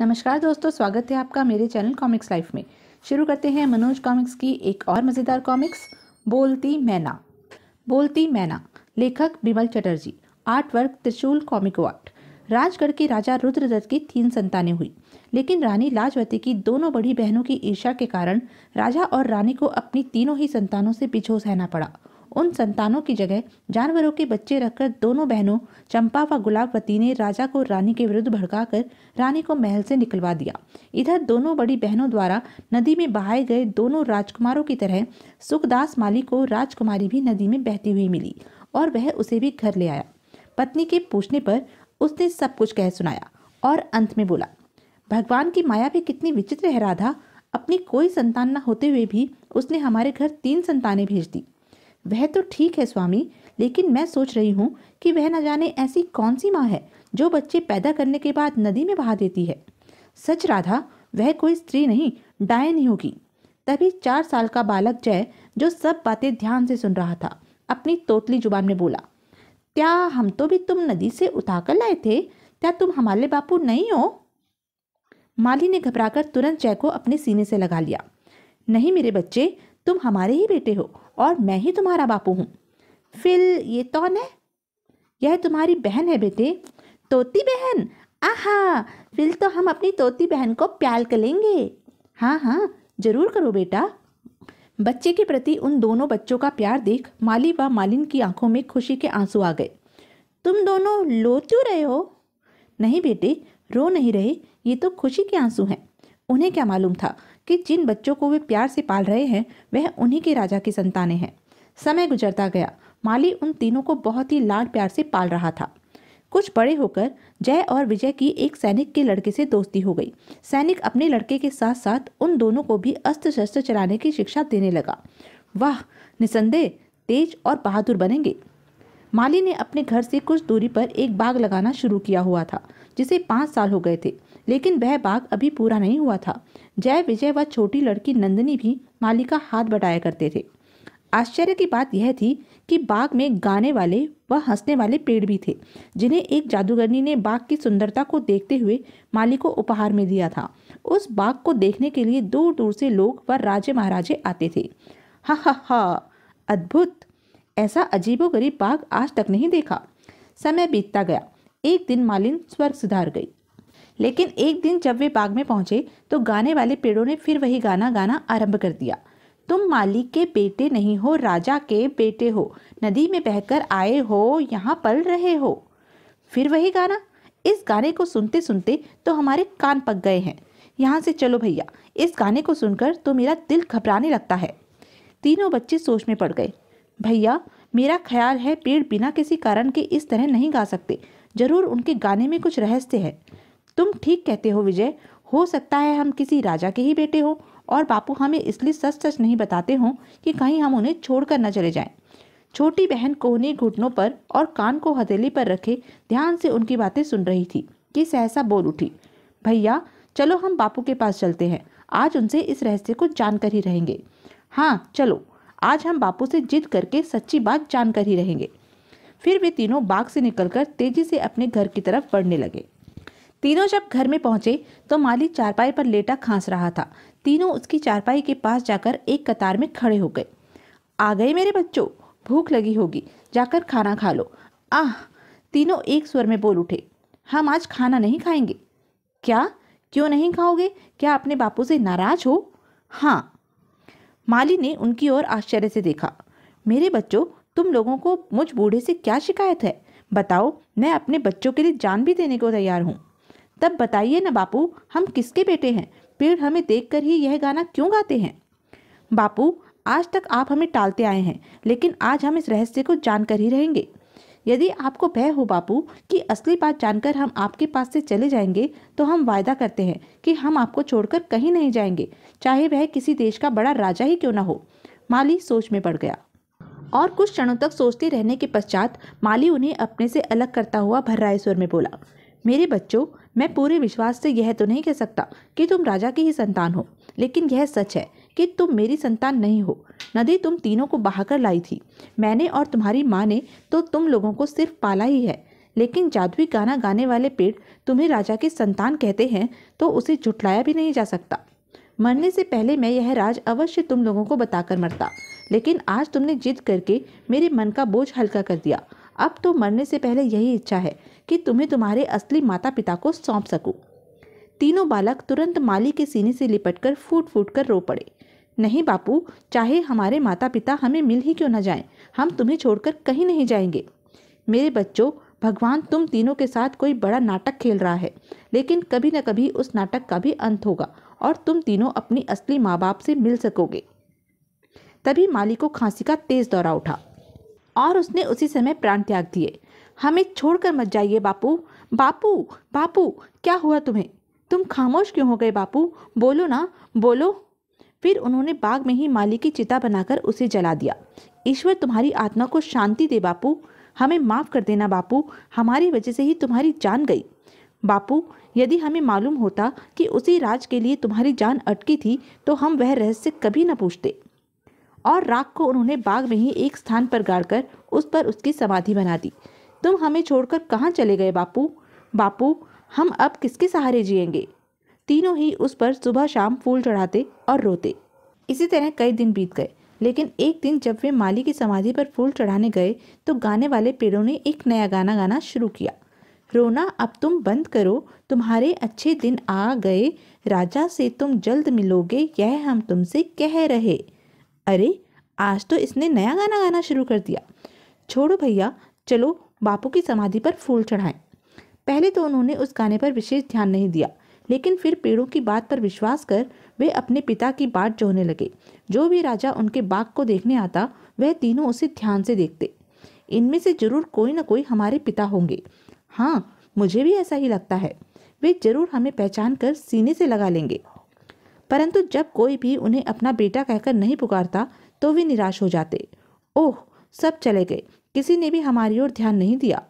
नमस्कार दोस्तों स्वागत है आपका मेरे चैनल कॉमिक्स लाइफ में शुरू करते हैं मनोज कॉमिक्स की एक और मज़ेदार कॉमिक्स बोलती मैना बोलती मैना लेखक बिमल चटर्जी आर्ट वर्क त्रिशूल कॉमिको आर्ट राजगढ़ के राजा रुद्रदत्त की तीन संतानें हुई लेकिन रानी लाजवती की दोनों बड़ी बहनों की ईर्षा के कारण राजा और रानी को अपनी तीनों ही संतानों से पिछो सहना पड़ा उन संतानों की जगह जानवरों के बच्चे रखकर दोनों बहनों चंपा व गुलाबवती ने राजा को रानी के विरुद्ध भड़काकर रानी को महल से निकलवा दिया इधर दोनों बड़ी बहनों द्वारा नदी में बहाए गए दोनों राजकुमारों की तरह सुखदास माली को राजकुमारी भी नदी में बहती हुई मिली और वह उसे भी घर ले आया पत्नी के पूछने पर उसने सब कुछ कह सुनाया और अंत में बोला भगवान की माया भी कितनी विचित्र है राधा अपनी कोई संतान न होते हुए भी उसने हमारे घर तीन संतानें भेज दी वह तो ठीक है स्वामी लेकिन मैं सोच रही हूँ कि वह न जाने ऐसी कौन सी माँ है जो बच्चे पैदा करने के बाद नदी में बहा देती है सच राधा वह कोई स्त्री नहीं डायन ही होगी तभी चार साल का बालक जय जो सब बातें ध्यान से सुन रहा था अपनी तोतली जुबान में बोला क्या हम तो भी तुम नदी से उतार कर लाए थे क्या तुम हमारे बापू नहीं हो माली ने घबराकर तुरंत जय को अपने सीने से लगा लिया नहीं मेरे बच्चे तुम हमारे ही बेटे हो और मैं ही तुम्हारा बापू हूँ फिल ये कौन है यह तुम्हारी बहन है बेटे तोती बहन आहा फिल तो हम अपनी तोती बहन को प्याल कर लेंगे हाँ हाँ जरूर करो बेटा बच्चे के प्रति उन दोनों बच्चों का प्यार देख माली व मालिन की आंखों में खुशी के आंसू आ गए तुम दोनों लो क्यों रहे हो नहीं बेटे रो नहीं रहे ये तो खुशी के आंसू हैं उन्हें क्या मालूम था कि जिन बच्चों को वे प्यार से पाल रहे हैं वह उन्हीं के राजा की संतानें हैं समय गुजरता गया माली उन तीनों को बहुत ही लाड प्यार से पाल रहा था कुछ बड़े होकर जय और विजय की एक सैनिक के लड़के से दोस्ती हो गई सैनिक अपने लड़के के साथ साथ उन दोनों को भी अस्त्र शस्त्र चलाने की शिक्षा देने लगा वाह निसंदेह तेज और बहादुर बनेंगे माली ने अपने घर से कुछ दूरी पर एक बाग लगाना शुरू किया हुआ था जिसे पाँच साल हो गए थे लेकिन वह बाग अभी पूरा नहीं हुआ था जय विजय व छोटी लड़की नंदनी भी माली का हाथ बटाया करते थे आश्चर्य की बात यह थी कि बाग में गाने वाले व हंसने वाले पेड़ भी थे जिन्हें एक जादूगरनी ने बाग की सुंदरता को देखते हुए माली को उपहार में दिया था उस बाग को देखने के लिए दूर दूर से लोग व राजे महाराजे आते थे हा हा हा अद्भुत ऐसा गरीब बाग आज तक नहीं देखा समय बीतता गया एक दिन मालिन स्वर्ग सुधार गई लेकिन एक दिन जब वे बाग में पहुंचे तो गाने वाले पेड़ों ने फिर वही गाना गाना आरंभ कर दिया तुम मालिक के बेटे नहीं हो राजा के बेटे हो नदी में बहकर आए हो यहाँ पल रहे हो फिर वही गाना इस गाने को सुनते सुनते तो हमारे कान पक गए हैं यहाँ से चलो भैया इस गाने को सुनकर तो मेरा दिल घबराने लगता है तीनों बच्चे सोच में पड़ गए भैया मेरा ख्याल है पेड़ बिना किसी कारण के इस तरह नहीं गा सकते जरूर उनके गाने में कुछ रहस्य है तुम ठीक कहते हो विजय हो सकता है हम किसी राजा के ही बेटे हो और बापू हमें इसलिए सच सच नहीं बताते हों कि कहीं हम उन्हें छोड़कर न चले जाएं। छोटी बहन कोहनी घुटनों पर और कान को हथेली पर रखे ध्यान से उनकी बातें सुन रही थी कि सहसा बोल उठी भैया चलो हम बापू के पास चलते हैं आज उनसे इस रहस्य को जानकर ही रहेंगे हाँ चलो आज हम बापू से जिद करके सच्ची बात जानकर ही रहेंगे फिर वे तीनों बाग से निकलकर तेजी से अपने घर की तरफ बढ़ने लगे तीनों जब घर में पहुंचे तो माली चारपाई पर लेटा खांस रहा था तीनों उसकी चारपाई के पास जाकर एक कतार में खड़े हो गए आ गए मेरे बच्चों भूख लगी होगी जाकर खाना खा लो आह तीनों एक स्वर में बोल उठे हम आज खाना नहीं खाएंगे क्या क्यों नहीं खाओगे क्या अपने बापू से नाराज हो हाँ माली ने उनकी ओर आश्चर्य से देखा मेरे बच्चों तुम लोगों को मुझ बूढ़े से क्या शिकायत है बताओ मैं अपने बच्चों के लिए जान भी देने को तैयार हूँ तब बताइए ना बापू हम किसके बेटे हैं पेड़ हमें देख ही यह गाना क्यों गाते हैं बापू आज तक आप हमें टालते आए हैं लेकिन आज हम इस रहस्य को जानकर ही रहेंगे यदि आपको भय हो बापू कि असली बात जानकर हम आपके पास से चले जाएंगे तो हम वायदा करते हैं कि हम आपको छोड़कर कहीं नहीं जाएंगे चाहे वह किसी देश का बड़ा राजा ही क्यों ना हो माली सोच में पड़ गया और कुछ क्षणों तक सोचते रहने के पश्चात माली उन्हें अपने से अलग करता हुआ भर्राए स्वर में बोला मेरे बच्चों मैं पूरे विश्वास से यह तो नहीं कह सकता कि तुम राजा की ही संतान हो लेकिन यह सच है कि तुम मेरी संतान नहीं हो नदी तुम तीनों को बहाकर लाई थी मैंने और तुम्हारी माँ ने तो तुम लोगों को सिर्फ पाला ही है लेकिन जादुई गाना गाने वाले पेड़ तुम्हें राजा की संतान कहते हैं तो उसे जुटलाया भी नहीं जा सकता मरने से पहले मैं यह राज अवश्य तुम लोगों को बताकर मरता लेकिन आज तुमने जिद करके मेरे मन का बोझ हल्का कर दिया अब तो मरने से पहले यही इच्छा है कि तुम्हें तुम्हारे असली माता पिता को सौंप सकूँ तीनों बालक तुरंत माली के सीने से लिपटकर फूट फूट कर रो पड़े नहीं बापू चाहे हमारे माता पिता हमें मिल ही क्यों न जाएं, हम तुम्हें छोड़कर कहीं नहीं जाएंगे मेरे बच्चों भगवान तुम तीनों के साथ कोई बड़ा नाटक खेल रहा है लेकिन कभी न कभी उस नाटक का भी अंत होगा और तुम तीनों अपनी असली माँ बाप से मिल सकोगे तभी माली को खांसी का तेज दौरा उठा और उसने उसी समय प्राण त्याग दिए हमें छोड़कर मत जाइए बापू बापू बापू क्या हुआ तुम्हें तुम खामोश क्यों हो गए बापू बोलो ना बोलो फिर उन्होंने बाग में ही माली की चिता बनाकर उसे जला दिया ईश्वर तुम्हारी आत्मा को शांति दे बापू हमें माफ़ कर देना बापू हमारी वजह से ही तुम्हारी जान गई बापू यदि हमें मालूम होता कि उसी राज के लिए तुम्हारी जान अटकी थी तो हम वह रहस्य कभी न पूछते और राख को उन्होंने बाग में ही एक स्थान पर गाड़कर उस पर उसकी समाधि बना दी तुम हमें छोड़कर कहाँ चले गए बापू बापू हम अब किसके सहारे जिएंगे तीनों ही उस पर सुबह शाम फूल चढ़ाते और रोते इसी तरह कई दिन बीत गए लेकिन एक दिन जब वे माली की समाधि पर फूल चढ़ाने गए तो गाने वाले पेड़ों ने एक नया गाना गाना शुरू किया रोना अब तुम बंद करो तुम्हारे अच्छे दिन आ गए राजा से तुम जल्द मिलोगे यह हम तुमसे कह रहे अरे आज तो इसने नया गाना गाना शुरू कर दिया छोड़ो भैया चलो बापू की समाधि पर फूल चढ़ाएं पहले तो उन्होंने उस गाने पर विशेष ध्यान नहीं दिया लेकिन फिर पेड़ों की बात पर विश्वास कर वे अपने पिता की बात जोहने लगे जो भी राजा उनके बाग को देखने आता वह तीनों उसे ध्यान से देखते इनमें से जरूर कोई ना कोई हमारे पिता होंगे हाँ मुझे भी ऐसा ही लगता है वे जरूर हमें पहचान कर सीने से लगा लेंगे परंतु जब कोई भी उन्हें अपना बेटा कहकर नहीं पुकारता तो वे निराश हो जाते ओह सब चले गए किसी ने भी हमारी ओर ध्यान नहीं दिया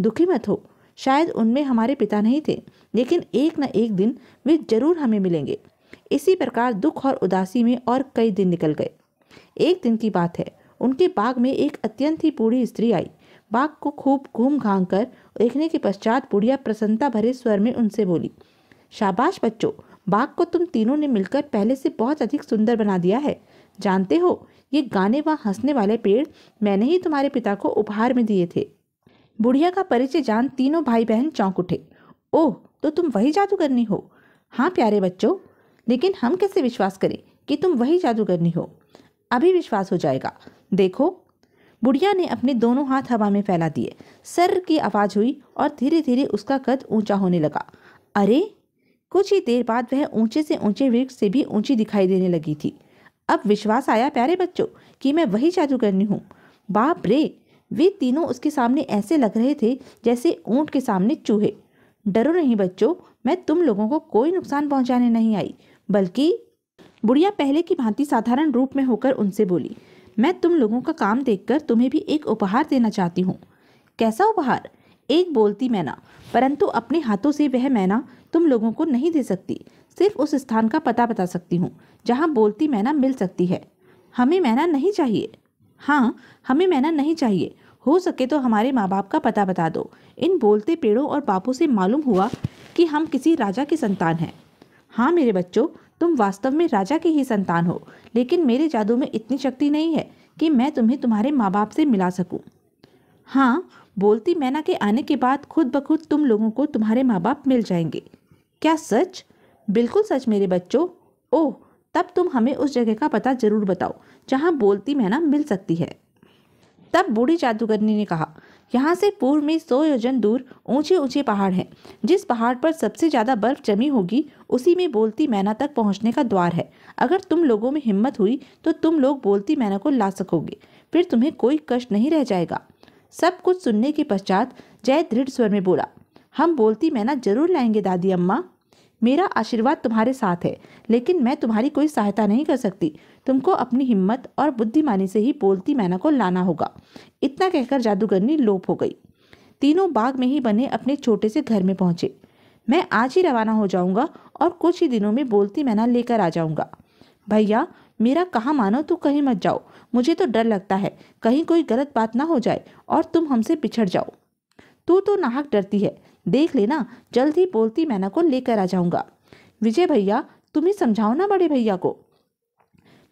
दुखी मत हो शायद उनमें हमारे पिता नहीं थे लेकिन एक न एक दिन वे जरूर हमें मिलेंगे इसी प्रकार दुख और उदासी में और कई दिन निकल गए एक दिन की बात है उनके बाग में एक अत्यंत ही बूढ़ी स्त्री आई बाग को खूब घूम घाम कर देखने के पश्चात बुढ़िया प्रसन्नता भरे स्वर में उनसे बोली शाबाश बच्चों बाग को तुम तीनों ने मिलकर पहले से बहुत अधिक सुंदर बना दिया है जानते हो ये गाने व हंसने वाले पेड़ मैंने ही तुम्हारे पिता को उपहार में दिए थे बुढ़िया का परिचय जान तीनों भाई बहन चौंक उठे ओह तो तुम वही जादूगरनी हो हाँ प्यारे बच्चों लेकिन हम कैसे विश्वास करें कि तुम वही जादूगरनी हो अभी विश्वास हो जाएगा देखो बुढ़िया ने अपने दोनों हाथ हवा में फैला दिए सर की आवाज़ हुई और धीरे धीरे उसका कद ऊंचा होने लगा अरे कुछ ही देर बाद वह ऊंचे से ऊंचे वृक्ष से भी ऊंची दिखाई देने लगी थी अब विश्वास आया प्यारे बच्चों कि मैं वही जादूगरनी हूँ बाप रे वे तीनों उसके सामने ऐसे लग रहे थे जैसे ऊँट के सामने चूहे डरो नहीं बच्चों मैं तुम लोगों को कोई नुकसान पहुँचाने नहीं आई बल्कि बुढ़िया पहले की भांति साधारण रूप में होकर उनसे बोली मैं तुम लोगों का काम देखकर तुम्हें भी एक उपहार देना चाहती हूँ कैसा उपहार एक बोलती मैना परंतु अपने हाथों से वह मैना तुम लोगों को नहीं दे सकती सिर्फ उस स्थान का पता बता सकती हूँ जहाँ बोलती मैना मिल सकती है हमें मैना नहीं चाहिए हाँ हमें मैना नहीं चाहिए हो सके तो हमारे माँ बाप का पता बता दो इन बोलते पेड़ों और बापों से मालूम हुआ कि हम किसी राजा की संतान हैं हाँ मेरे बच्चों तुम वास्तव में राजा के ही संतान हो लेकिन मेरे जादू में इतनी शक्ति नहीं है कि मैं तुम्हें तुम्हारे माँ बाप से मिला सकूँ हाँ बोलती मैना के आने के बाद खुद बखुद तुम लोगों को तुम्हारे माँ बाप मिल जाएंगे क्या सच बिल्कुल सच मेरे बच्चों ओह तब तुम हमें उस जगह का पता जरूर बताओ जहाँ बोलती मैना मिल सकती है तब बूढ़ी जादूगरनी ने कहा यहाँ से पूर्व में सौ योजन दूर ऊंचे ऊंचे पहाड़ हैं जिस पहाड़ पर सबसे ज़्यादा बर्फ जमी होगी उसी में बोलती मैना तक पहुँचने का द्वार है अगर तुम लोगों में हिम्मत हुई तो तुम लोग बोलती मैना को ला सकोगे फिर तुम्हें कोई कष्ट नहीं रह जाएगा सब कुछ सुनने के पश्चात जय दृढ़ स्वर में बोला हम बोलती मैं ना जरूर लाएंगे दादी अम्मा मेरा आशीर्वाद तुम्हारे साथ है लेकिन मैं तुम्हारी कोई सहायता नहीं कर सकती तुमको अपनी हिम्मत और बुद्धिमानी से ही बोलती मैना को लाना होगा इतना कहकर जादूगरनी लोप हो गई तीनों बाग में ही बने अपने छोटे से घर में पहुंचे मैं आज ही रवाना हो जाऊंगा और कुछ ही दिनों में बोलती मैना लेकर आ जाऊंगा भैया मेरा कहा मानो तो कहीं मत जाओ मुझे तो डर लगता है कहीं कोई गलत बात ना हो जाए और तुम हमसे पिछड़ जाओ तू तो नाहक डरती है देख लेना जल्द ही बोलती मैना को लेकर आ जाऊंगा विजय भैया तुम ही समझाओ ना बड़े भैया को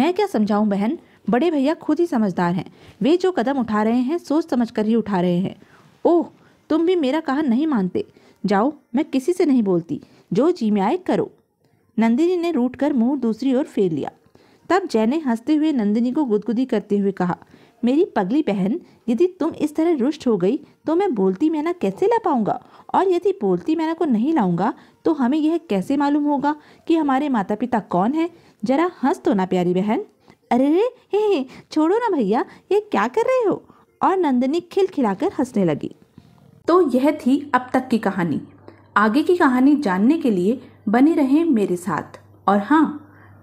मैं क्या समझाऊं बहन बड़े भैया खुद ही समझदार हैं वे जो कदम उठा रहे हैं सोच समझ कर ही उठा रहे हैं ओह तुम भी मेरा कहा नहीं मानते जाओ मैं किसी से नहीं बोलती जो जी में आए करो नंदिनी ने रूट कर मुंह दूसरी ओर फेर लिया तब जय ने हंसते हुए नंदिनी को गुदगुदी करते हुए कहा मेरी पगली बहन यदि तुम इस तरह रुष्ट हो गई तो मैं बोलती मैना कैसे ला पाऊंगा और यदि बोलती मैना को नहीं लाऊंगा तो हमें यह कैसे मालूम होगा कि हमारे माता पिता कौन है जरा हंस तो ना प्यारी बहन अरे रे हे हे छोड़ो ना भैया ये क्या कर रहे हो और नंदिनी खिलखिलाकर हंसने लगी तो यह थी अब तक की कहानी आगे की कहानी जानने के लिए बने रहें मेरे साथ और हाँ